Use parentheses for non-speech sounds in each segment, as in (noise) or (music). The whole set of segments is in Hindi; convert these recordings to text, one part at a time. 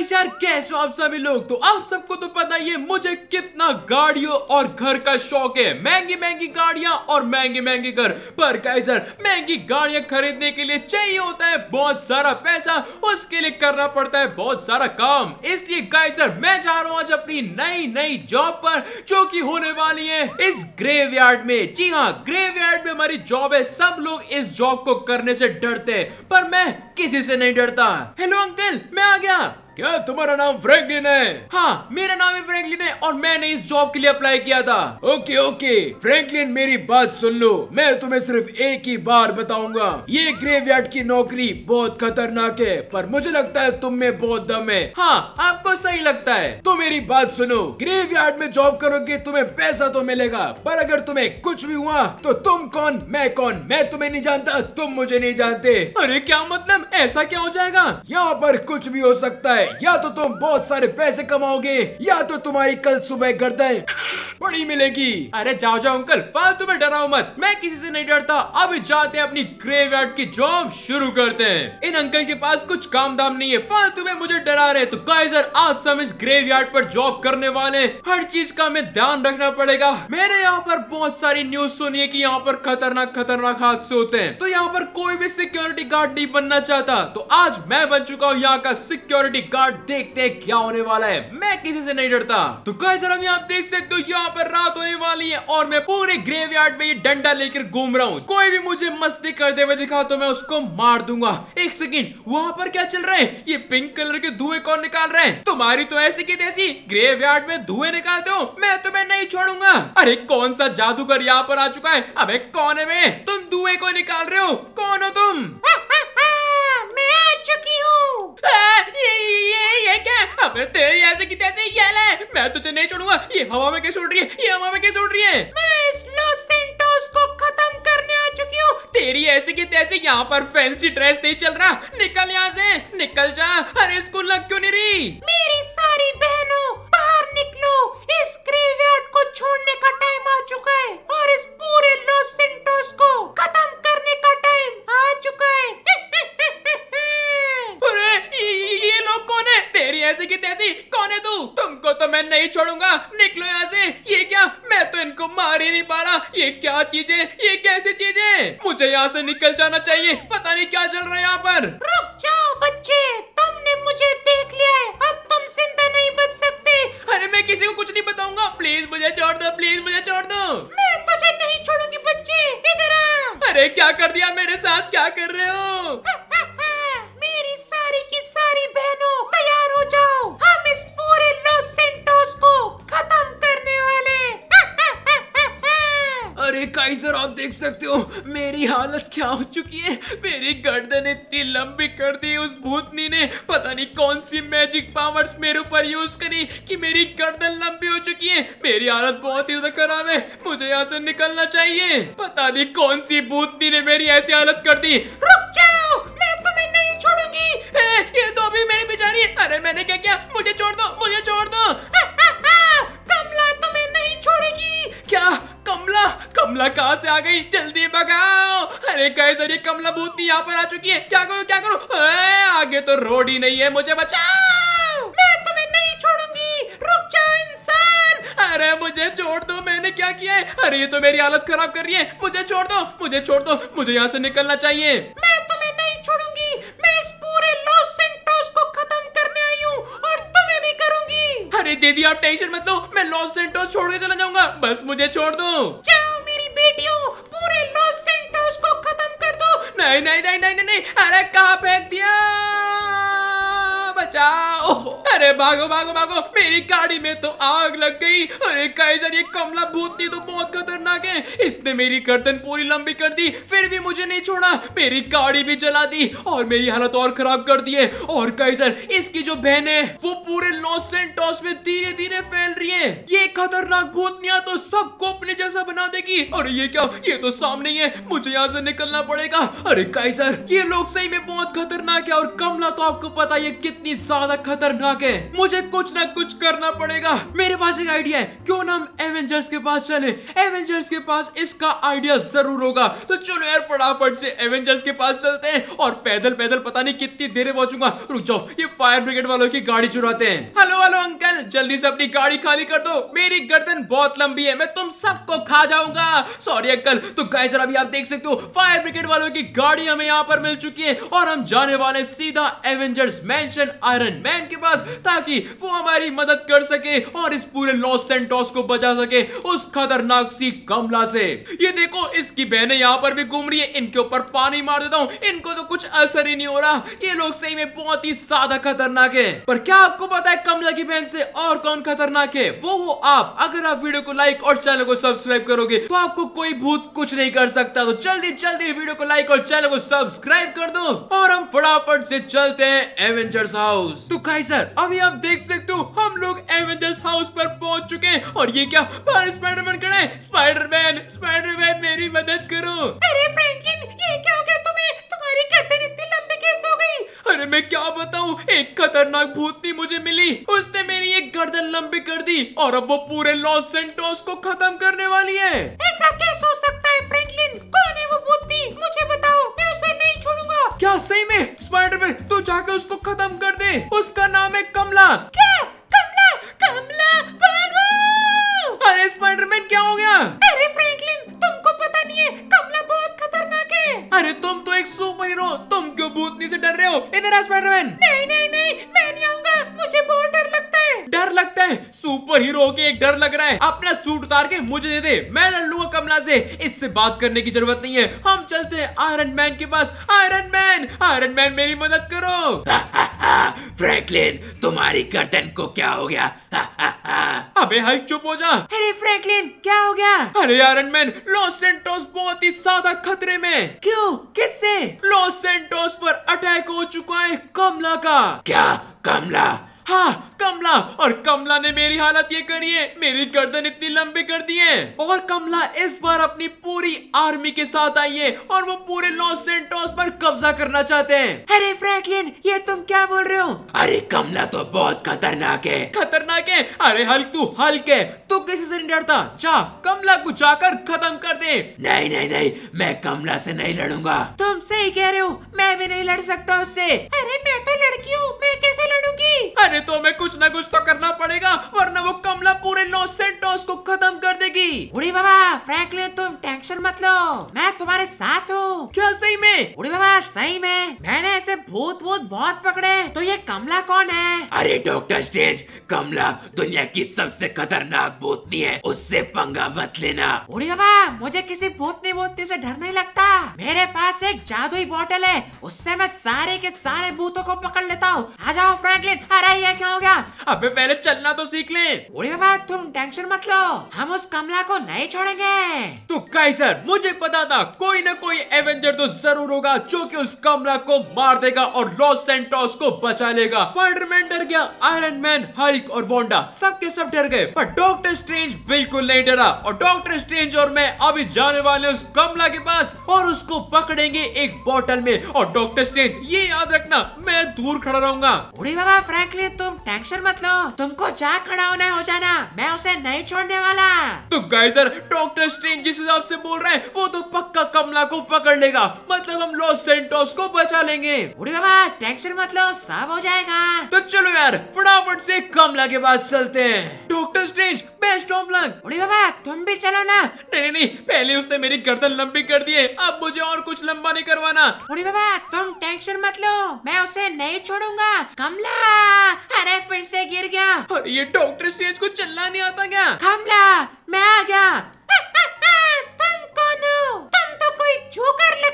गाइस यार कैसे हो आप सभी लोग तो आप सबको तो पता ही है मुझे कितना गाड़ियों और घर का शौक है महंगी महंगी गाड़ियां और महंगे महंगे घर पर गाइस यार महंगी गाड़ियां खरीदने के लिए चाहिए होता है बहुत सारा पैसा उसके लिए करना पड़ता है बहुत सारा काम इसलिए गाइस यार मैं जा रहा हूँ आज अपनी नई नई जॉब पर जो की होने वाली है इस ग्रेव में जी हाँ ग्रेव में हमारी जॉब है सब लोग इस जॉब को करने से डरते है पर मैं किसी से नहीं डरता हेलो अंकल मैं आ गया क्या तुम्हारा नाम फ्रैंकलिन है हाँ मेरा नाम है फ्रैंकलिन है और मैंने इस जॉब के लिए अप्लाई किया था ओके ओके फ्रैंकलिन मेरी बात सुन लो मैं तुम्हें सिर्फ एक ही बार बताऊंगा ये ग्रेवयार्ड की नौकरी बहुत खतरनाक है पर मुझे लगता है तुम में बहुत दम है हाँ आपको सही लगता है तो मेरी बात सुनो ग्रेवयार्ड में जॉब करोगे तुम्हें पैसा तो मिलेगा पर अगर तुम्हें कुछ भी हुआ तो तुम कौन मैं कौन मैं तुम्हें नहीं जानता तुम मुझे नहीं जानते अरे क्या मतलब ऐसा क्या हो जाएगा यहाँ पर कुछ भी हो सकता है या तो तुम बहुत सारे पैसे कमाओगे या तो तुम्हारी कल सुबह गर्दन बड़ी मिलेगी अरे जाओ जाओ अंकल फालतू में डराओ मत मैं किसी से नहीं डरता अब जाते हैं अपनी ग्रेव यार्ड की जॉब शुरू करते हैं इन अंकल के पास कुछ काम दाम नहीं है फालतू में मुझे डरा रहे तो गाइजर आज से हम इस ग्रेव पर जॉब करने वाले हर चीज का हमें ध्यान रखना पड़ेगा मैंने यहाँ पर बहुत सारी न्यूज सुनी है की यहाँ पर खतरनाक खतरनाक हादसे होते हैं तो यहाँ पर कोई भी सिक्योरिटी गार्ड नहीं बनना चाहिए चाहता तो आज मैं बन चुका हूँ यहाँ का सिक्योरिटी गार्ड देखते क्या होने वाला है मैं किसी से नहीं डरता तो कैसे हम यहाँ देख सकते हो यहाँ पर रात होने वाली है और मैं पूरे ग्रेव यार्ड में ये डंडा लेकर घूम रहा हूँ कोई भी मुझे मस्ती करते हुए दिखा तो मैं उसको मार दूंगा एक सेकेंड वहाँ पर क्या चल रहा है ये पिंक कलर के धुएं कौन निकाल रहे हैं तुम्हारी तो ऐसी की देसी ग्रेव यार्ड में धुएं निकालते हो मैं तुम्हें नहीं छोड़ूंगा अरे कौन सा जादूगर यहाँ पर आ चुका है अब कौन है मैं तुम धुए को निकाल रहे हो कौन हो तुम हाँ, चुकी हूँ ये ये ये क्या अबे तेरे ऐसे की तैसे है मैं तुझे नहीं छोड़ूंगा ये हवा में कैसे उड़ रही है ये हवा में कैसे उड़ रही है मैं इस लॉस सेंटोस को खत्म करने आ चुकी हूँ तेरी ऐसे की तैसे यहाँ पर फैंसी ड्रेस नहीं चल रहा निकल यहाँ से निकल जा अरे स्कूल लग क्यों नहीं रही मेरी सारी बहनों बाहर निकलो इस ग्रेवयार्ड को छोड़ने का टाइम आ चुका है और इस पूरे लॉस सेंटोस को खत्म करने का टाइम आ चुका है (laughs) अरे ये लोग कौन है तेरी ऐसी की तैसी कौन है तू तुमको तो मैं नहीं छोड़ूंगा निकलो यहाँ से ये क्या मैं तो इनको मार ही नहीं पा रहा ये क्या चीज है ये कैसी चीज है मुझे यहाँ से निकल जाना चाहिए पता नहीं क्या चल रहा है यहाँ पर रुक जाओ बच्चे तुमने मुझे देख लिया है अब तुम जिंदा नहीं बच सकते अरे मैं किसी को कुछ नहीं बताऊंगा प्लीज मुझे छोड़ दो प्लीज मुझे छोड़ दो मैं तुझे नहीं छोड़ूंगी बच्चे इधर अरे क्या कर दिया मेरे साथ क्या कर रहे हो हाँ, अरे काइजर आप देख सकते हो मेरी हालत क्या हो चुकी है मेरी गर्दन इतनी लंबी कर दी उस भूतनी ने पता नहीं कौन सी मैजिक पावर्स मेरे ऊपर यूज करी कि मेरी गर्दन लंबी हो चुकी है मेरी हालत बहुत ही ज्यादा खराब है मुझे यहाँ से निकलना चाहिए पता नहीं कौन सी भूतनी ने मेरी ऐसी हालत कर दी रुक जाओ मैं तुम्हें नहीं छोड़ूंगी ए, ये तो अभी मेरी बेचारी अरे मैंने क्या किया मुझे छोड़ दो आ गई जल्दी भगाओ अरे कैसे ये कमला भूतनी यहाँ पर आ चुकी है क्या करो क्या करो आगे तो रोड ही नहीं है मुझे बचाओ मैं तुम्हें नहीं छोड़ूंगी रुक जाओ इंसान अरे मुझे छोड़ दो मैंने क्या किया है अरे ये तो मेरी हालत खराब कर रही है मुझे छोड़ दो मुझे छोड़ दो मुझे यहाँ से निकलना चाहिए मैं तुम्हें नहीं छोड़ूंगी मैं इस पूरे लॉस सेंटोस को खत्म करने आई हूँ और तुम्हें भी करूंगी अरे दीदी आप टेंशन मत लो मैं लॉस सेंटोस छोड़ के चला जाऊंगा बस मुझे छोड़ दो जाओ नहीं नहीं नहीं नहीं नहीं अरे कहाँ फेंक दिया बचाओ अरे भागो भागो भागो मेरी गाड़ी में तो आग लग गई अरे काइजर ये कमला भूतनी तो बहुत खतरनाक है इसने मेरी गर्दन पूरी लंबी कर दी फिर भी मुझे नहीं छोड़ा मेरी गाड़ी भी जला दी और मेरी हालत और खराब कर दी है और काइजर इसकी जो बहन है वो पूरे लॉस सेंटोस में धीरे धीरे फैल रही है ये खतरनाक भूतनिया तो सबको अपने जैसा बना देगी और ये क्या ये तो सामने ही है मुझे यहाँ से निकलना पड़ेगा अरे सर ये लोग सही में बहुत खतरनाक है और कमला तो आपको पता है कितनी ज्यादा खतरनाक है मुझे कुछ ना कुछ करना पड़ेगा मेरे पास एक आइडिया है क्यों ना हम एवेंजर्स के पास चले एवेंजर्स के पास इसका आइडिया जरूर होगा तो चलो यार फटाफट से एवेंजर्स के पास चलते हैं और पैदल पैदल पता नहीं कितनी देर पहुंचूंगा रुक जाओ ये फायर ब्रिगेड वालों की गाड़ी चुराते हैं हेलो हेलो अंकल जल्दी से अपनी गाड़ी खाली कर दो मेरी गर्दन बहुत लंबी है मैं तुम सबको खा जाऊंगा सॉरी अंकल तो गाय अभी आप देख सकते हो फायर ब्रिगेड वालों की गाड़ी हमें यहाँ पर मिल चुकी है और हम जाने वाले सीधा एवेंजर्स मैं आयरन मैन के पास ताकि वो हमारी मदद कर सके और इस पूरे लॉस सेंटोस को बचा सके उस खतरनाक सी कमला से ये देखो इसकी बहनें यहाँ पर भी घूम रही है इनके ऊपर पानी मार देता हूँ इनको तो कुछ असर ही नहीं हो रहा ये लोग सही में बहुत ही ज्यादा खतरनाक है पर क्या आपको पता है कमला की बहन से और कौन खतरनाक है वो हो आप अगर आप वीडियो को लाइक और चैनल को सब्सक्राइब करोगे तो आपको कोई भूत कुछ नहीं कर सकता तो जल्दी जल्दी वीडियो को लाइक और चैनल को सब्सक्राइब कर दो और हम फटाफट से चलते हैं एवेंजर्स हाउस हाउस तो काइसर अभी आप देख सकते हो हम लोग एवेंजर्स हाउस पर पहुंच चुके हैं और ये क्या बाहर स्पाइडरमैन खड़ा है स्पाइडरमैन स्पाइडरमैन मेरी मदद करो अरे फ्रैंकलिन ये क्या हो गया तुम्हें तुम्हारी गर्दन इतनी लंबी कैसे हो गई अरे मैं क्या बताऊं एक खतरनाक भूतनी मुझे मिली उसने मेरी एक गर्दन लंबी कर दी और अब वो पूरे लॉस सेंटोस को खत्म करने वाली है ऐसा कैसे हो सकता है फ्रैंकलिन कौन है वो भूतनी मुझे बताओ मैं उसे नहीं छोड़ूंगा क्या सही में स्पाइडरमैन तो जाकर उसको खत्म कर दे उसका नाम है कमला क्या कमला कमला भागो अरे स्पाइडरमैन क्या हो गया अरे फ्रैंकलिन तुमको पता नहीं है कमला बहुत खतरनाक है अरे तुम तो एक सुपर हीरो तुम क्यों भूतनी से डर रहे हो इधर स्पाइडरमैन नहीं नहीं सुपर हीरो होके एक डर लग रहा है अपना सूट उतार के मुझे दे दे मैं लड़ लूंगा कमला से इससे बात करने की जरूरत नहीं है हम चलते हैं आयरन मैन के पास आयरन मैन आयरन मैन मेरी मदद करो फ्रैंकलिन (laughs) तुम्हारी गर्दन को क्या हो गया (laughs) अबे हल्क चुप हो जा अरे फ्रैंकलिन क्या हो गया अरे आयरन मैन लॉस सेंटोस बहुत ही ज्यादा खतरे में क्यों किससे लॉस सेंटोस पर अटैक हो चुका है कमला का क्या कमला हाँ कमला और कमला ने मेरी हालत ये करी है मेरी गर्दन इतनी लंबी कर दी है और कमला इस बार अपनी पूरी आर्मी के साथ आई है और वो पूरे लॉस सेंटोस पर कब्जा करना चाहते हैं अरे फ्रैंकलिन ये तुम क्या बोल रहे हो अरे कमला तो बहुत खतरनाक है खतरनाक है अरे हल्क तू हल्क है तू किसी से नहीं डरता जा कमला को जाकर खत्म कर दे नहीं नहीं नहीं मैं कमला से नहीं लड़ूंगा तुम सही कह रहे हो मैं भी नहीं लड़ सकता उससे अरे मैं तो लड़की हूँ मैं कैसे लड़ूंगी अरे पहले तो हमें कुछ ना कुछ तो करना पड़ेगा वरना वो कमला पूरे नौ सेंटोस को खत्म कर देगी उड़ी बाबा फ्रैंकलिन तुम टेंशन मत लो मैं तुम्हारे साथ हूँ क्या सही में उड़ी बाबा सही में मैंने ऐसे भूत भूत बहुत पकड़े तो ये कमला कौन है अरे डॉक्टर स्टेज कमला दुनिया की सबसे खतरनाक भूतनी है उससे पंगा मत लेना उड़ी बाबा मुझे किसी भूतनी भूतनी ऐसी डर नहीं लगता मेरे पास एक जादुई बॉटल है उससे मैं सारे के सारे भूतों को पकड़ लेता हूँ आ जाओ फ्रैंकलिन अरे ये क्या हो गया अबे पहले चलना तो सीख ले बाबा तुम टेंशन मत लो हम उस कमला को नहीं छोड़ेंगे तो कई सर मुझे पता था कोई ना कोई एवेंजर तो जरूर होगा जो कि उस कमला को मार देगा और लॉस सेंटोस को बचा लेगा स्पाइडरमैन डर गया आयरन मैन हल्क और वोंडा सब के सब डर गए पर डॉक्टर स्ट्रेंज बिल्कुल नहीं डरा और डॉक्टर स्ट्रेंज और मैं अभी जाने वाले उस कमला के पास और उसको पकड़ेंगे एक बॉटल में और डॉक्टर स्ट्रेंज ये याद रखना मैं दूर खड़ा रहूंगा बाबा फ्रैंकली तुम टेंशन मत लो तुमको जा खड़ा होना हो जाना मैं उसे नहीं छोड़ने वाला तो गाइजर डॉक्टर स्ट्रेंज जिस हिसाब से बोल रहे हैं वो तो पक्का कमला को पकड़ लेगा मतलब हम लॉस सेंटोस को बचा लेंगे उड़ी बाबा टेंशन मत लो सब हो जाएगा तो चलो यार फटाफट से कमला के पास चलते हैं डॉक्टर स्ट्रेंज है स्टॉप लग बाबा तुम भी चलो ना नहीं नहीं पहले उसने मेरी गर्दन लंबी कर दी है अब मुझे और कुछ लंबा नहीं करवाना बड़ी बाबा तुम टेंशन मत लो मैं उसे नहीं छोड़ूंगा कमला अरे फिर से गिर गया और ये डॉक्टर स्टेज को चलना नहीं आता क्या कमला मैं आ गया (laughs) तुम कौन हो तुम तो कोई जोकर लग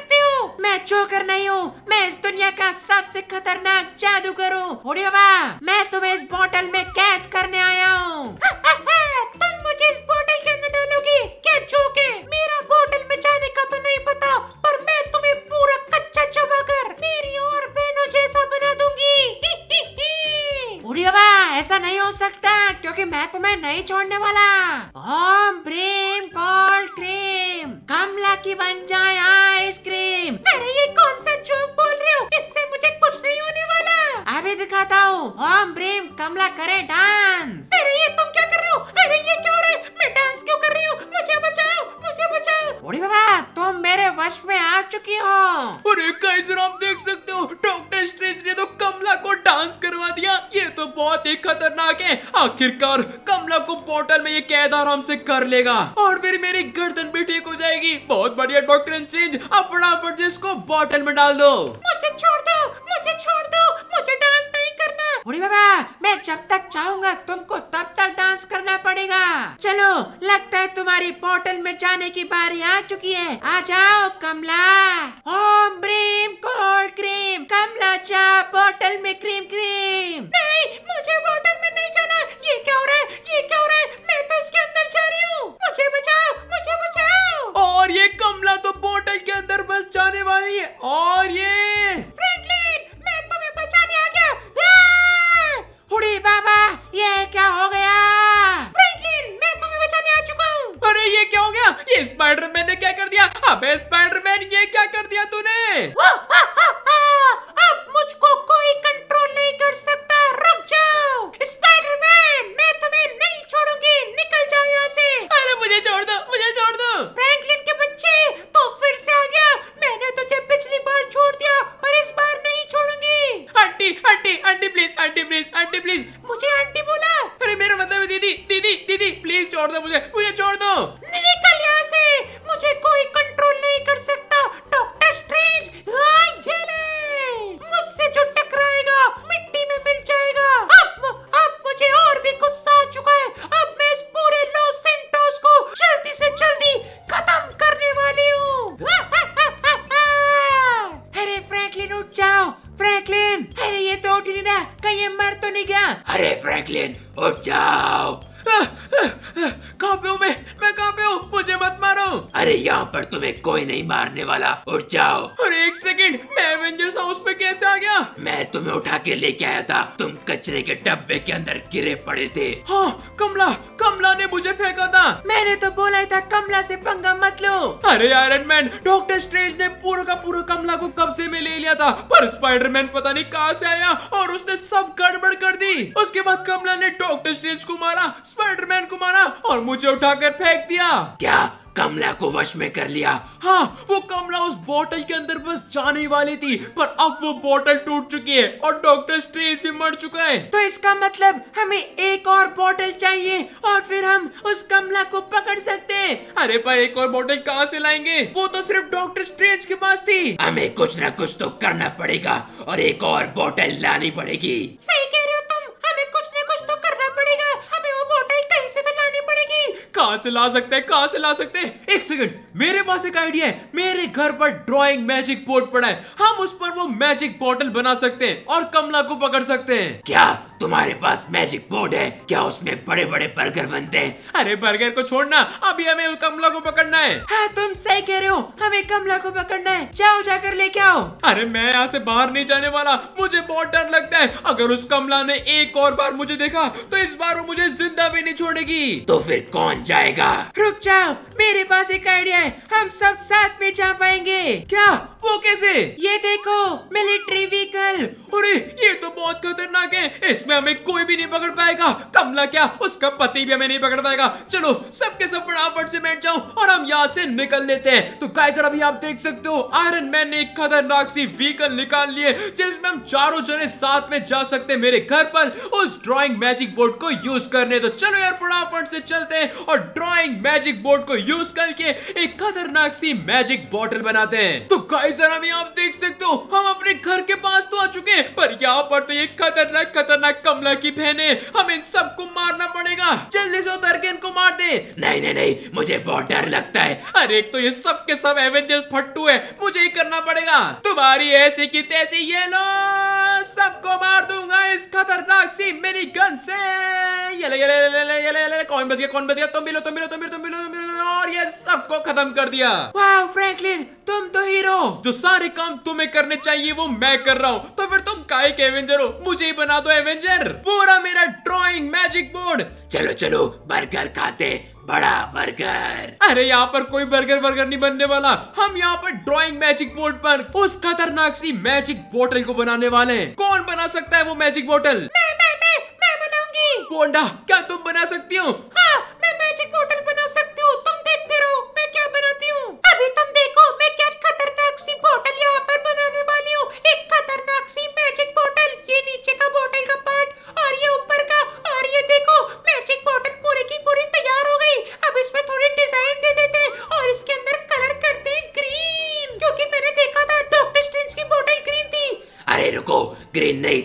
मैं चोकर नहीं हूँ मैं इस दुनिया का सबसे खतरनाक जादूगर हूँ बाबा मैं तुम्हें इस बोतल में कैद करने आया हूँ (laughs) तुम मुझे इस बोतल के अंदर डालोगी क्या चोके मेरा बोतल में जाने का तो नहीं पता पर मैं तुम्हें पूरा कच्चा चबाकर मेरी और बहनों जैसा बना दूंगी (laughs) बुढ़ी बाबा ऐसा नहीं हो सकता क्योंकि मैं तुम्हें नहीं छोड़ने वाला ओम प्रेम कॉल क्रीम कमला की बन जाए आइसक्रीम अरे ये कौन सा जोक बोल रहे हो इससे मुझे कुछ नहीं होने वाला अभी दिखाता हूँ ओम प्रेम कमला करे डांस अरे ये तुम क्या कर रहे हो अरे ये क्यों रहे मैं डांस क्यों कर रही हूँ मुझे बचाओ मुझे बचाओ बुढ़ी बाबा तुम मेरे वश में आ चुकी हो अरे कैसे आप देख सकते हो कमला को डांस करवा दिया ये तो बहुत ही खतरनाक है आखिरकार कमला को बॉटल में ये कैद आराम से कर लेगा और फिर मेरी गर्दन भी ठीक हो जाएगी बहुत बढ़िया डॉक्टर अब फटाफट जिसको बॉटल में डाल दो मुझे छोड़ दो मुझे छोड़ दो मुझे डांस भोले बाबा मैं जब तक चाहूंगा तुमको तब तक डांस करना पड़ेगा चलो लगता है तुम्हारी पोर्टल में जाने की बारी आ चुकी है आ जाओ कमला ओम ब्रीम कोल्ड क्रीम कमला चा पोर्टल में क्रीम क्रीम नहीं मुझे पोर्टल में नहीं जाना ये क्या हो रहा है ये क्या हो रहा है मैं तो इसके अंदर के लेके आया था तुम कचरे के डब्बे के अंदर गिरे पड़े थे हाँ कमला कमला ने मुझे फेंका था मैंने तो बोला था कमला से पंगा मत लो अरे आयरन मैन डॉक्टर स्ट्रेंज ने पूरा का पूरा कमला को कब्जे में ले लिया था पर स्पाइडरमैन पता नहीं कहाँ से आया और उसने सब गड़बड़ कर दी उसके बाद कमला ने डॉक्टर स्ट्रेंज को मारा स्पाइडरमैन को मारा और मुझे उठाकर फेंक दिया क्या कमला को वश में कर लिया हाँ वो कमला उस बोतल के अंदर बस जाने वाली थी पर अब वो बोतल टूट चुकी है और डॉक्टर स्ट्रेंज भी मर चुका है तो इसका मतलब हमें एक और बोतल चाहिए और फिर हम उस कमला को पकड़ सकते हैं अरे पर एक और बोतल कहाँ से लाएंगे वो तो सिर्फ डॉक्टर स्ट्रेंज के पास थी हमें कुछ न कुछ तो करना पड़ेगा और एक और बोतल लानी पड़ेगी सही कह रहे हो तुम हमें कुछ न कहां से ला सकते हैं कहां से ला सकते हैं एक सेकंड मेरे पास एक आइडिया है मेरे घर पर ड्राइंग मैजिक बोर्ड पड़ा है हम उस पर वो मैजिक बॉटल बना सकते हैं और कमला को पकड़ सकते हैं क्या तुम्हारे पास मैजिक बोर्ड है क्या उसमें बड़े बड़े बर्गर बनते हैं अरे बर्गर को छोड़ना अभी हमें कमला को पकड़ना है हाँ तुम सही कह रहे हो हमें कमला को पकड़ना है जाओ जाकर लेके आओ अरे मैं यहाँ से बाहर नहीं जाने वाला मुझे बहुत डर लगता है अगर उस कमला ने एक और बार मुझे देखा तो इस बार वो मुझे जिंदा भी नहीं छोड़ेगी तो फिर कौन जाएगा रुक जाओ मेरे पास एक आइडिया है हम सब साथ में जा पाएंगे क्या वो कैसे ये देखो मिलिट्री व्हीकल अरे ये तो बहुत खतरनाक है इसमें हमें कोई भी नहीं पकड़ पाएगा कमला क्या उसका पति भी हमें नहीं पकड़ पाएगा चलो सबके सब फटाफट से बैठ जाओ और हम यहाँ से निकल लेते हैं तो गाइस अभी आप देख सकते हो आयरन मैन ने एक खतरनाक सी व्हीकल निकाल लिए जिसमें हम चारों जने साथ में जा सकते मेरे घर पर उस ड्रॉइंग मैजिक बोर्ड को यूज करने तो चलो यार फटाफट से चलते करते हैं और ड्राइंग मैजिक बोर्ड को यूज करके एक खतरनाक सी मैजिक बॉटल बनाते हैं तो गाइस अभी आप देख सकते हो हम अपने घर के पास तो आ चुके हैं पर यहाँ पर तो ये खतरनाक खतरनाक कमला की है हम इन सबको मारना पड़ेगा जल्दी से उतर के इनको मार दे नहीं नहीं नहीं मुझे बहुत डर लगता है अरे एक तो ये सब के सब एवेंजर्स फट्टू है मुझे ही करना पड़ेगा तुम्हारी ऐसी की तैसी ये लो What's ice comardun? Es Katarnax y में और ये सबको खत्म कर दिया वाह फ्रैंकलिन तुम तो हीरो जो सारे काम तुम्हें करने चाहिए वो मैं कर रहा हूँ तो फिर तुम काय के एवेंजर हो मुझे ही बना दो एवेंजर पूरा मेरा ड्राइंग मैजिक बोर्ड चलो चलो बर्गर खाते बड़ा बर्गर अरे यहाँ पर कोई बर्गर बर्गर नहीं बनने वाला हम यहाँ पर ड्राइंग मैजिक बोर्ड पर उस खतरनाक सी मैजिक बोतल को बनाने वाले हैं कौन बना सकता है वो मैजिक बोतल मैं मैं मैं मैं बनाऊंगी कोंडा क्या तुम बना सकती हो हाँ, मैं मैजिक बोतल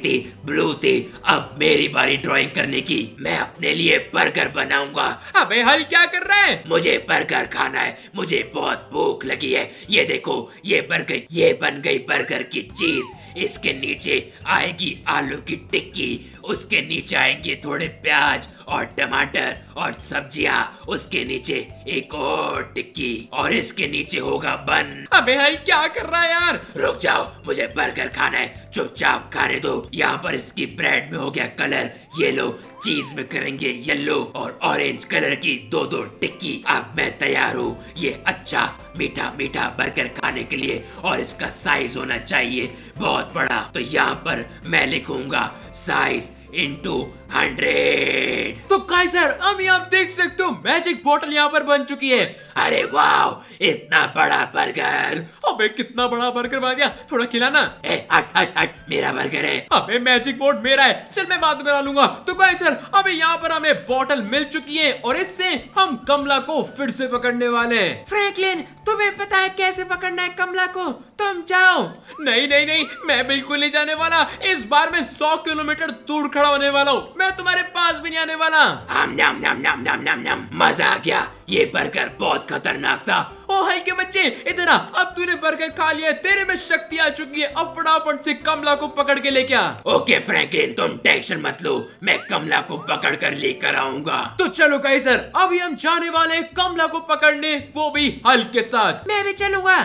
थी ब्लू थी अब मेरी बारी ड्राइंग करने की मैं अपने लिए बर्गर बनाऊंगा अबे हल क्या कर रहा है मुझे बर्गर खाना है मुझे बहुत भूख लगी है ये देखो ये बर्गर ये बन गई बर्गर की चीज इसके नीचे आएगी आलू की टिक्की उसके नीचे आएंगे थोड़े प्याज और टमाटर और सब्जियाँ उसके नीचे एक और टिक्की और इसके नीचे होगा बन अबे हल क्या कर रहा है यार रुक जाओ मुझे बर्गर खाना है चुपचाप खाने दो यहाँ पर इसकी ब्रेड में हो गया कलर ये लो चीज में करेंगे येलो और ऑरेंज कलर की दो दो टिक्की अब मैं तैयार हूँ ये अच्छा मीठा मीठा बर्गर खाने के लिए और इसका साइज होना चाहिए बहुत बड़ा तो यहाँ पर मैं लिखूंगा साइज इंटू हंड्रेड तो काय सर अब आप देख सकते हो मैजिक बोतल यहाँ पर बन चुकी है अरे वाह इतना बड़ा बर्गर अबे कितना बड़ा बर्गर बन गया थोड़ा खिलाना ए हट हट हट मेरा बर्गर है अबे मैजिक बोर्ड मेरा है चल मैं बाद में लूंगा तो कहे सर अभी यहाँ पर हमें बोतल मिल चुकी है और इससे हम कमला को फिर से पकड़ने वाले हैं फ्रैंकलिन तुम्हें पता है कैसे पकड़ना है कमला को तुम जाओ नहीं नहीं नहीं मैं बिल्कुल नहीं जाने वाला इस बार मैं सौ किलोमीटर दूर खड़ा खड़ा होने वाला हूँ मैं तुम्हारे पास भी नहीं आने वाला आम नम नम नम नम नम नम मजा आ गया ये बर्गर बहुत खतरनाक था ओ हल्के बच्चे इधर आ अब तूने बर्गर खा लिया तेरे में शक्ति आ चुकी है अब फटाफट से कमला को पकड़ के लेके क्या ओके फ्रैंकलिन तुम टेंशन मत लो मैं कमला को पकड़ कर लेकर आऊंगा तो चलो कहीं सर अभी हम जाने वाले कमला को पकड़ने वो भी हल्के साथ मैं भी चलूंगा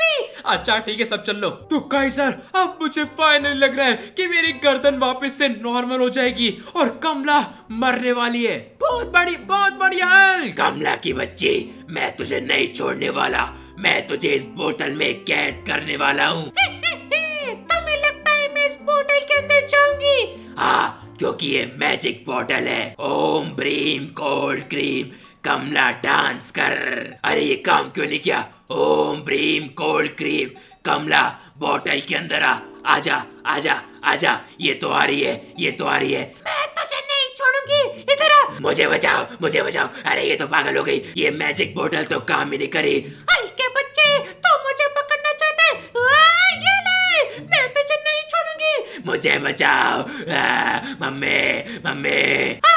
भी अच्छा ठीक है सब चल लो तो काई सर अब मुझे फाइनली लग रहा है कि मेरी गर्दन वापस से नॉर्मल हो जाएगी और कमला मरने वाली है बहुत बड़ी बहुत बढ़िया कमला की बच्ची मैं तुझे नहीं छोड़ने वाला मैं तुझे इस बोतल में कैद करने वाला हूँ तुम्हें लगता है मैं इस बोतल के अंदर जाऊंगी हाँ क्योंकि ये मैजिक बोतल है ओम ब्रीम कोल्ड क्रीम कमला डांस कर अरे ये काम क्यों नहीं किया ओम ब्रीम कोल्ड क्रीम कमला बोतल के अंदर आ आजा आजा आजा ये तो आ रही है ये तो आ रही है मैं तुझे नहीं छोड़ूंगी इधर आ मुझे बचाओ मुझे बचाओ अरे ये तो पागल हो गई ये मैजिक बोतल तो काम ही नहीं करी हल्के बच्चे तो मुझे पकड़ना चाहते ये नहीं मैं तुझे नहीं छोड़ूंगी मुझे बचाओ मम्मी मम्मी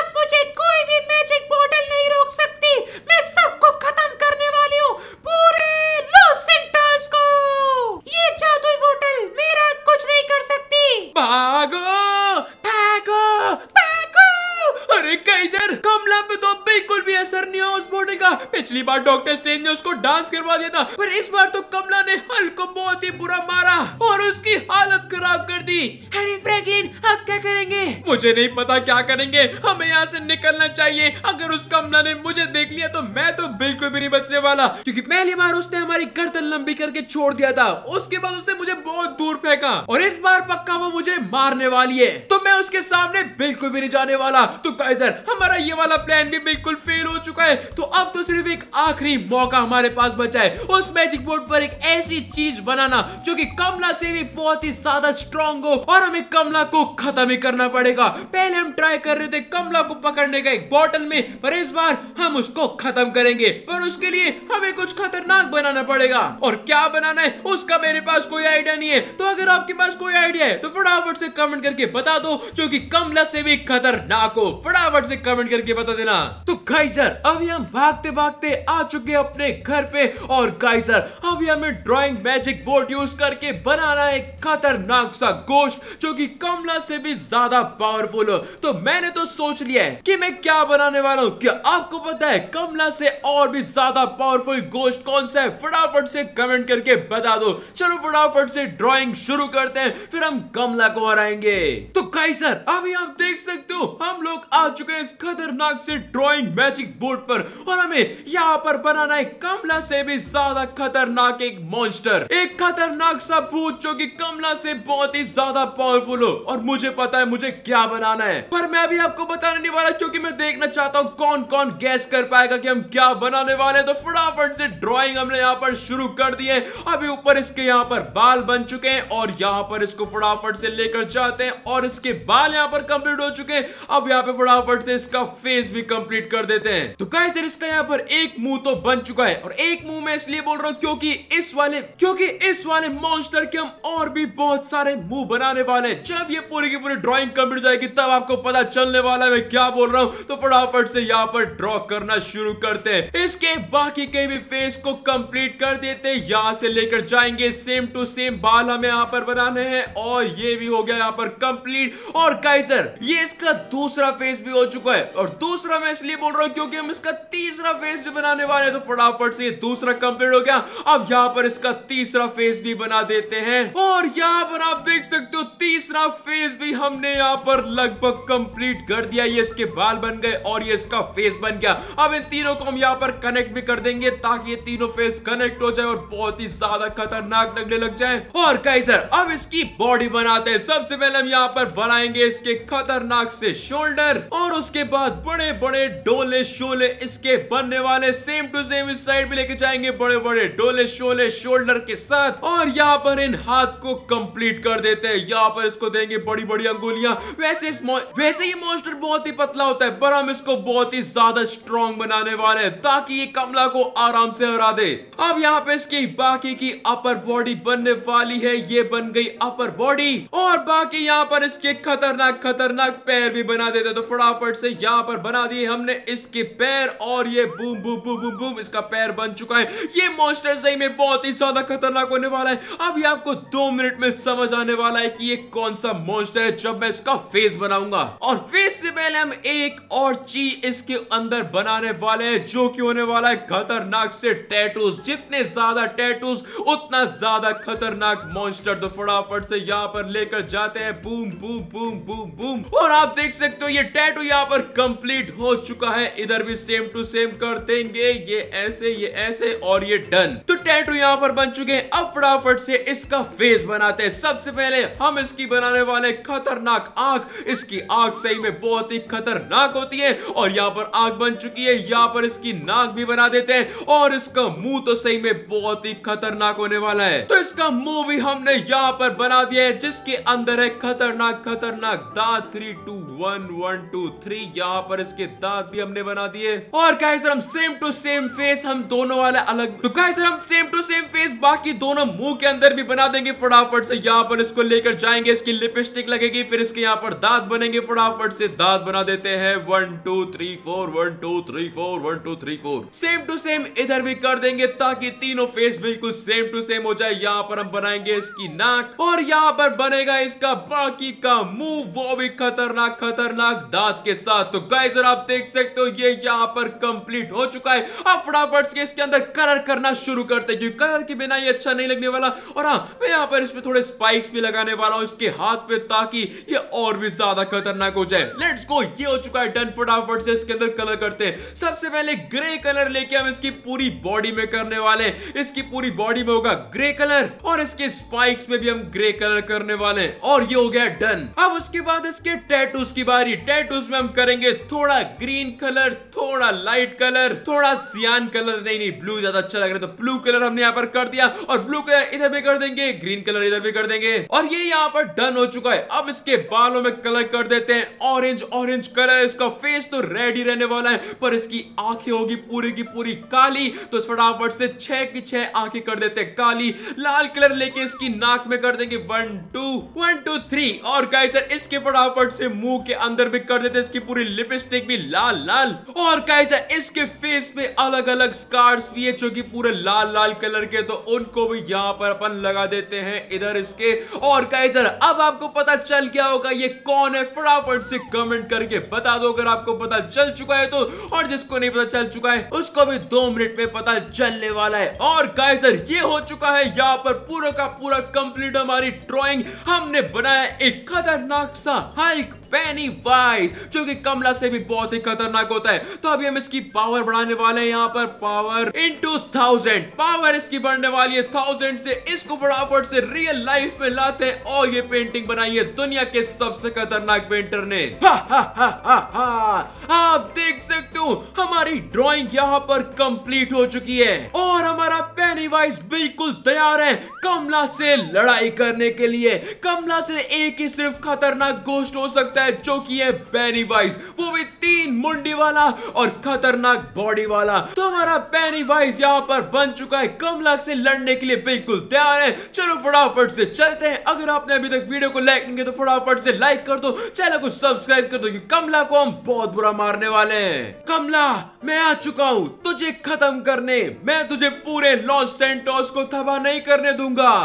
पिछली बार डॉक्टर स्ट्रेंज ने उसको डांस करवा दिया था पर इस बार तो कमला ने हल को बहुत ही बुरा मारा और उसकी हालत खराब कर दी हरी फ्रैंकलिन अब क्या करेंगे मुझे नहीं पता क्या करेंगे हमें यहाँ से निकलना चाहिए अगर उस कमला ने मुझे देख लिया तो मैं तो बिल्कुल भी नहीं बचने वाला क्योंकि पहली बार उसने हमारी गर्दन लंबी करके छोड़ दिया था उसके बाद उसने मुझे बहुत दूर फेंका और इस बार पक्का वो मुझे मारने वाली है तो मैं उसके सामने बिल्कुल भी नहीं जाने वाला तो कैसर हमारा ये वाला प्लान भी बिल्कुल फेल हो चुका है तो अब तो सिर्फ एक आखिरी मौका हमारे पास बचा है उस मैजिक बोर्ड पर एक ऐसी चीज बनाना जो की कमला से भी बहुत ही ज्यादा स्ट्रॉन्ग हो और हमें कमला को खत्म ही करना पड़ेगा पड़ेगा पहले हम ट्राई कर रहे थे कमला को पकड़ने का एक बॉटल में पर इस बार हम उसको खत्म करेंगे पर उसके लिए हमें कुछ खतरनाक बनाना पड़ेगा और क्या बनाना है उसका मेरे पास कोई आइडिया नहीं है तो अगर आपके पास कोई आइडिया है तो फटाफट से कमेंट करके बता दो जो की कमला से भी खतरनाक हो फटाफट से कमेंट करके बता देना तो गाइजर अभी हम भागते भागते आ चुके अपने घर पे और गाइजर अभी हमें ड्रॉइंग मैजिक बोर्ड यूज करके बनाना है खतरनाक सा गोश्त जो की कमला से भी ज्यादा पावरफुल हो तो मैंने तो सोच लिया है कि मैं क्या बनाने वाला हूँ क्या आपको पता है कमला से और भी ज्यादा पावरफुल गोश्त कौन सा है फटाफट से कमेंट करके बता दो चलो फटाफट से ड्रॉइंग शुरू करते हैं फिर हम कमला को हराएंगे तो कई सर अभी आप देख सकते हो हम लोग आ चुके हैं इस खतरनाक से ड्रॉइंग मैजिक बोर्ड पर और हमें यहाँ पर बनाना है कमला से भी ज्यादा खतरनाक एक मॉन्स्टर एक खतरनाक सा भूत जो की कमला से बहुत ही ज्यादा पावरफुल हो और मुझे पता है मुझे क्या क्या बनाना है पर मैं भी आपको बताने नहीं वाला क्योंकि मैं देखना चाहता हूँ कौन कौन गैस कर पाएगा कि हम क्या बनाने वाले तो फटाफट से ड्रॉइंग हमने यहाँ पर शुरू कर दी है अभी ऊपर इसके यहाँ पर बाल बन चुके हैं और यहाँ पर इसको फटाफट से लेकर जाते हैं और इसके बाल यहाँ पर कंप्लीट हो चुके हैं अब यहाँ पे फटाफट से इसका फेस भी कंप्लीट कर देते हैं तो गाइस सर इसका यहाँ पर एक मुंह तो बन चुका है और एक मुंह में इसलिए बोल रहा हूँ क्योंकि इस वाले क्योंकि इस वाले मॉन्स्टर के हम और भी बहुत सारे मुंह बनाने वाले हैं जब ये पूरी की पूरी ड्रॉइंग कंप्लीट जाएगी तब आपको पता चलने वाला है मैं क्या बोल रहा हूँ तो फटाफट से यहाँ पर ड्रॉ करना शुरू करते हैं इसके बाकी कई भी फेस को कंप्लीट कर देते हैं यहाँ से लेकर जाएंगे सेम टू सेम बाल हमें यहाँ पर बनाने हैं और ये भी हो गया यहाँ पर कंप्लीट और काइजर ये इसका दूसरा फेस भी हो चुका है और दूसरा मैं इसलिए बोल रहा हूँ क्योंकि हम इसका तीसरा फेस भी बनाने वाले हैं तो फटाफट से ये दूसरा कंप्लीट हो गया अब यहाँ पर इसका तीसरा फेस भी बना देते हैं और यहाँ पर आप देख सकते हो तीसरा फेस भी हमने यहाँ पर और लगभग कंप्लीट कर दिया ये इसके बाल बन गए और ये इसका फेस बन गया अब इन तीनों को हम यहाँ पर कनेक्ट भी कर देंगे ताकि ये तीनों फेस कनेक्ट हो जाए और बहुत ही ज्यादा खतरनाक लगने लग जाए और कैसर अब इसकी बॉडी बनाते हैं सबसे पहले हम यहाँ पर बनाएंगे इसके खतरनाक से शोल्डर और उसके बाद बड़े बड़े डोले शोले इसके बनने वाले सेम टू सेम इस साइड में लेके जाएंगे बड़े बड़े डोले शोले शोल्डर के साथ और यहाँ पर इन हाथ को कंप्लीट कर देते हैं यहाँ पर इसको देंगे बड़ी बड़ी अंगुलियां वैसे इस वैसे ये मॉन्स्टर बहुत ही पतला होता है पर हम इसको बहुत ही ज्यादा स्ट्रॉन्ग बनाने वाले हैं ताकि ये कमला को आराम से हरा दे अब यहाँ पे इसकी बाकी की अपर बॉडी बनने वाली है ये बन गई अपर बॉडी और बाकी यहाँ पर इसके खतरनाक खतरनाक पैर भी बना देते तो फटाफट से यहाँ पर बना दिए हमने इसके पैर और ये boom boom boom boom boom इसका पैर बन चुका है ये मॉन्स्टर सही में बहुत ही ज्यादा खतरनाक होने वाला है अब ये आपको दो मिनट में समझ आने वाला है कि ये कौन सा मॉन्स्टर है जब मैं इसका फेस बनाऊंगा और फेस से पहले हम एक और चीज इसके अंदर बनाने वाले हैं जो कि होने वाला है खतरनाक से टैटूज जितने ज्यादा टैटूज उतना ज्यादा खतरनाक मॉन्स्टर तो फटाफट से यहाँ पर लेकर जाते हैं boom boom boom boom boom और आप देख सकते हो ये टैटू यहाँ पर कंप्लीट हो चुका है इधर भी सेम टू सेम कर देंगे ये ऐसे ये ऐसे और ये डन तो टैटू यहाँ पर बन चुके हैं अब फटाफट से इसका फेस बनाते हैं सबसे पहले हम इसकी बनाने वाले खतरनाक आग इसकी आग सही में बहुत ही खतरनाक होती है और यहाँ पर आग बन चुकी है यहाँ पर इसकी नाक भी बना देते हैं और इसका मुंह तो सही में बहुत ही खतरनाक होने वाला है तो इसका मुंह भी हमने यहाँ पर बना दिया है जिसके अंदर है खतरनाक खतरनाक दांत three two one one two three यहाँ पर इसके दांत भी हमने बना दिए और गाइस हम सेम टू सेम फेस हम दोनों वाले अलग तो गाइस हम सेम टू सेम फेस बाकी दोनों मुंह के अंदर भी बना देंगे फटाफट से यहाँ पर इसको लेकर जाएंगे इसकी लिपस्टिक लगेगी फिर इसके यहाँ पर दांत बनेंगे फटाफट से दांत बना देते हैं one two three four one two three four one two three four same to same इधर भी कर देंगे ताकि तीनों फेस बिल्कुल सेम टू सेम हो जाए यहाँ पर हम बनाएंगे इसकी नाक और यहाँ पर बनेगा इसका बाकी का मुंह वो भी खतरनाक खतरनाक दांत के साथ तो गाइज और आप देख सकते हो ये यहाँ पर कंप्लीट हो चुका है अब फटाफट से इसके अंदर कलर करना शुरू करते क्योंकि कलर के बिना ये अच्छा अच्छा नहीं लगने वाला और हाँ मैं यहाँ पर इसमें थोड़े स्पाइक्स भी लगाने वाला हूँ इसके हाथ पे ताकि ये और भी ज्यादा खतरनाक हो जाए लेट्स गो ये हो चुका है डन फटाफट से इसके अंदर कलर करते हैं सबसे पहले ग्रे कलर लेके हम इसकी पूरी बॉडी में करने वाले इसकी पूरी बॉडी में होगा ग्रे कलर और इसके स्पाइक्स में भी हम ग्रे कलर करने वाले हैं और ये हो गया डन अब उसके बाद इसके टैटूज की बारी टैटूज में हम करेंगे थोड़ा ग्रीन कलर थोड़ा लाइट कलर थोड़ा सियान कलर नहीं नहीं ब्लू ज्यादा अच्छा लग रहा है तो ब्लू कलर हमने यहाँ पर कर दिया और और ब्लू कलर इधर भी कर देंगे ग्रीन कलर इधर भी कर देंगे और ये यहाँ पर डन हो चुका है अब इसके बालों में कलर कर देते हैं ऑरेंज ऑरेंज कलर इसका फेस तो रेड ही रहने वाला है पर इसकी आंखें होगी पूरी की पूरी काली तो फटाफट से छह की छह आंखें कर देते हैं काली लाल कलर लेके इसकी नाक में कर देंगे one two one two three और गाइस इसके फटाफट से मुंह के अंदर भी कर देते इसकी पूरी लिपस्टिक भी लाल लाल और गाइस इसके फेस पे अलग अलग स्कार्स भी है जो की पूरे लाल लाल कलर के तो उनको भी यहाँ पर अपन लगा देते हैं इधर इसके और गाइजर अब आपको पता चल गया होगा ये कौन है फटाफट से कमेंट करके बता दो अगर आपको पता चल चुका है तो और जिसको नहीं पता चल चुका है उसको भी दो मिनट में पता चलने वाला है और गाइजर ये हो चुका है यहाँ पर पूरा का पूरा कंप्लीट हमारी ड्रॉइंग हमने बनाया एक खतरनाक सा हाइक पेनी वाइज जो कि कमला से भी बहुत ही खतरनाक होता है तो अभी हम इसकी पावर बढ़ाने वाले हैं यहाँ पर पावर इंटू थाउजेंड पावर इसकी बढ़ने वाली है थाउजेंड से इसको फटाफट से रियल लाइफ में लाते हैं और ये पेंटिंग बनाई है दुनिया के सबसे खतरनाक पेंटर ने हा, हा, हा, हा, हा। आप देख सकते हो हमारी ड्राइंग यहाँ पर कंप्लीट हो चुकी है और हमारा पेनी वाइज बिल्कुल तैयार है कमला से लड़ाई करने के लिए कमला से एक ही सिर्फ खतरनाक गोष्ट हो सकता सकता है जो कि है बेनीवाइज वो भी तीन मुंडी वाला और खतरनाक बॉडी वाला तो हमारा बेनीवाइज यहाँ पर बन चुका है कमलाक से लड़ने के लिए बिल्कुल तैयार है चलो फटाफट से चलते हैं अगर आपने अभी तक वीडियो को लाइक नहीं किया तो फटाफट से लाइक कर दो चैनल को सब्सक्राइब कर दो कमला को हम बहुत बुरा मारने वाले हैं कमला मैं आ चुका हूँ तुझे खत्म करने मैं तुझे पूरे लॉस सेंटोस को तबाह नहीं करने दूंगा हा,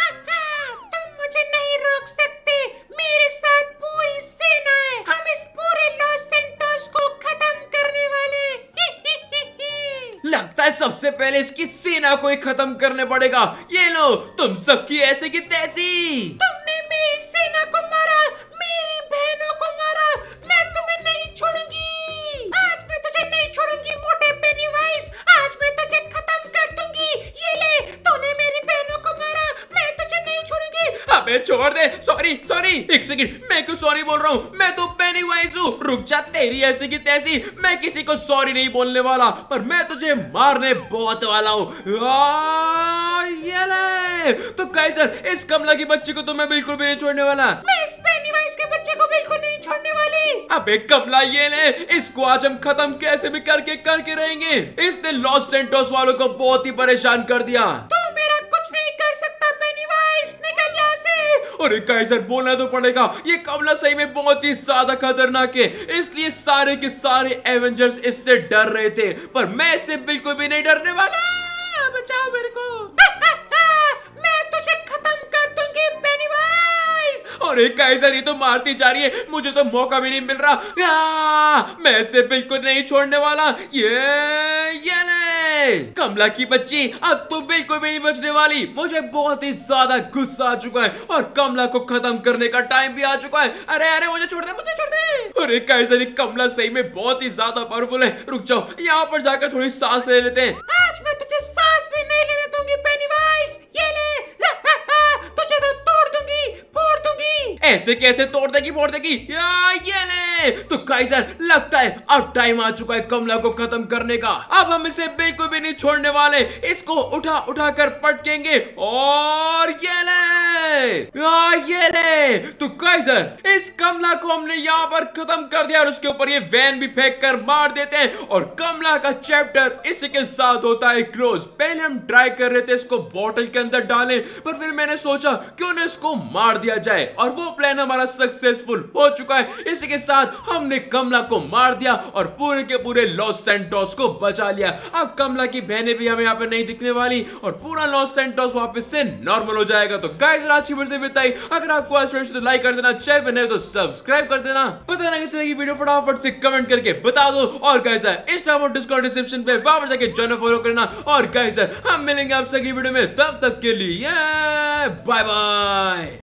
हा, हा, तुम मुझे नहीं रोक सकते मेरे देना है हम इस पूरे लॉस सेंटोस को खत्म करने वाले ही ही ही लगता है सबसे पहले इसकी सेना को ही खत्म करने पड़ेगा ये लो तुम सबकी ऐसे की तैसी तुम छोड़ दे सॉरी सॉरी एक सेकंड मैं क्यों सॉरी बोल रहा हूँ मैं तो पेनी वाइज हूँ रुक जा तेरी ऐसी की तैसी मैं किसी को सॉरी नहीं बोलने वाला पर मैं तुझे मारने बहुत वाला हूँ तो कैसर इस कमला की बच्ची को तो मैं बिल्कुल भी नहीं छोड़ने वाला मैं इस पेनी के बच्चे को बिल्कुल नहीं छोड़ने वाली अबे कमला ये ले इसको आज हम खत्म कैसे भी करके करके रहेंगे इसने लॉस सेंटोस वालों को बहुत ही परेशान कर दिया तो अरे गाइस बोलना तो पड़ेगा ये कमला सही में बहुत ही ज्यादा खतरनाक है इसलिए सारे के सारे एवेंजर्स इससे डर रहे थे पर मैं इससे बिल्कुल भी नहीं डरने वाला बचाओ मेरे को और एक काइजर ही तो मारती जा रही है मुझे तो मौका भी नहीं मिल रहा मैं इसे बिल्कुल नहीं छोड़ने वाला ये ये नहीं कमला की बच्ची अब तो बिल्कुल भी नहीं बचने वाली मुझे बहुत ही ज्यादा गुस्सा आ चुका है और कमला को खत्म करने का टाइम भी आ चुका है अरे अरे मुझे छोड़ दे मुझे छोड़ दे अरे कैसे कमला सही में बहुत ही ज्यादा पावरफुल है रुक जाओ यहाँ पर जाकर थोड़ी सांस ले लेते हैं आज मैं तुझे सांस भी नहीं लेने दूंगी पेनीवाइज ये ले तुझे तो दूंगी फोड़ दूंगी ऐसे कैसे तोड़ देगी फोड़ देगी ये ले तो काइजर लगता है अब टाइम आ चुका है कमला को खत्म करने का अब हम इसे बिल्कुल भी नहीं छोड़ने वाले इसको उठा उठा कर पटकेंगे और ये ले आ, ये ले तो काइजर इस कमला को हमने यहाँ पर खत्म कर दिया और उसके ऊपर ये वैन भी फेंक कर मार देते हैं और कमला का चैप्टर इसी के साथ होता है क्लोज पहले हम ट्राई कर रहे थे इसको बॉटल के अंदर डालें पर फिर मैंने सोचा क्यों ना इसको मार दिया जाए और वो प्लान हमारा सक्सेसफुल हो चुका है इसी के साथ हमने कमला को मार दिया और पूरे के पूरे लॉस सेंटोस को बचा लिया अब कमला की बहने भी हमें यहाँ पे नहीं दिखने वाली और पूरा लॉस सेंटोस वापस से नॉर्मल हो जाएगा तो गाइस आज की से बिताई अगर आपको आज तो लाइक कर देना चैनल पर नहीं तो सब्सक्राइब कर देना पता ना किसी की वीडियो फटाफट से कमेंट करके बता दो और कैसा इंस्टा और डिस्कॉर्ड डिस्क्रिप्शन पे वापस जाके जॉइन फॉलो करना और गाइस हम मिलेंगे आपसे अगली वीडियो में तब तक के लिए बाय बाय